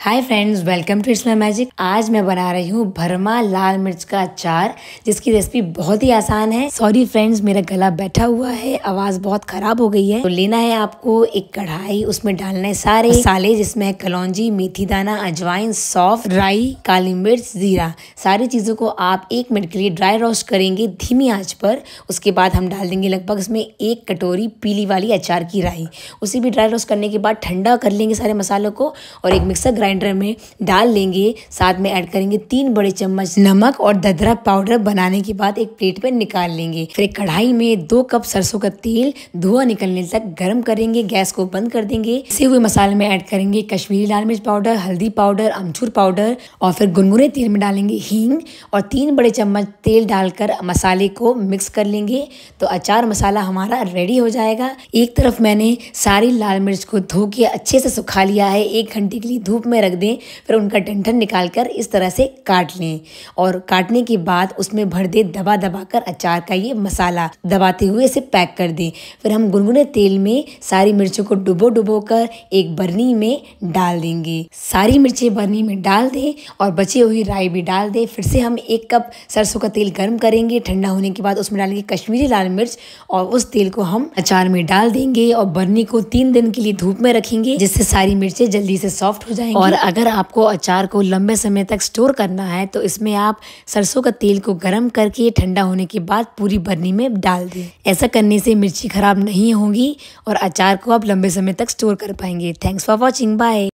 hi friends welcome to इसमें magic आज मैं बना रही हूँ भरमा लाल मिर्च का अचार जिसकी रेसिपी बहुत ही आसान है सॉरी फ्रेंड्स मेरा गला बैठा हुआ है आवाज बहुत खराब हो गई है तो लेना है आपको एक कढ़ाई उसमें डालना है सारे मसाले जिसमें है कलौजी मेथी दाना अजवाइन सौफ राई काली मिर्च जीरा सारी चीजों को आप एक मिनट के लिए ड्राई रोस्ट करेंगे धीमी आँच पर उसके बाद हम डाल देंगे लगभग उसमें एक कटोरी पीली वाली अचार की राई उसे भी ड्राई रोस्ट करने के बाद ठंडा कर लेंगे सारे मसालों को और एक मिक्सर ग्राइंड ब्लेंडर में डाल लेंगे साथ में ऐड करेंगे तीन बड़े चम्मच नमक और ददरा पाउडर बनाने के बाद एक प्लेट में निकाल लेंगे फिर एक कढ़ाई में दो कप सरसों का तेल धुआं निकलने तक गर्म करेंगे गैस को बंद कर देंगे इसे हुए मसाले में ऐड करेंगे कश्मीरी लाल मिर्च पाउडर हल्दी पाउडर अमचूर पाउडर और फिर गुनगुने तेल में डालेंगे हींग और तीन बड़े चम्मच तेल डालकर मसाले को मिक्स कर लेंगे तो अचार मसाला हमारा रेडी हो जाएगा एक तरफ मैंने सारी लाल मिर्च को धो के अच्छे से सुखा लिया है एक घंटे के लिए धूप में में रख दें फिर उनका डंठन निकाल कर इस तरह से काट लें और काटने के बाद उसमें भर दें दबा दबा कर अचार का ये मसाला दबाते हुए इसे पैक कर दें फिर हम गुनगुने तेल में सारी मिर्चों को डुबो डुबो कर एक बर्नी में डाल देंगे सारी मिर्चें बर्नी में डाल दें और बची हुई राई भी डाल दें फिर से हम एक कप सरसों का तेल गर्म करेंगे ठंडा होने के बाद उसमें डालेंगे कश्मीरी लाल मिर्च और उस तेल को हम अचार में डाल देंगे और बर्नी को तीन दिन के लिए धूप में रखेंगे जिससे सारी मिर्चें जल्दी से सॉफ्ट हो जाएंगी और अगर आपको अचार को लंबे समय तक स्टोर करना है तो इसमें आप सरसों का तेल को गर्म करके ठंडा होने के बाद पूरी बर्नी में डाल दें ऐसा करने से मिर्ची खराब नहीं होगी और अचार को आप लंबे समय तक स्टोर कर पाएंगे थैंक्स फॉर वॉचिंग बाय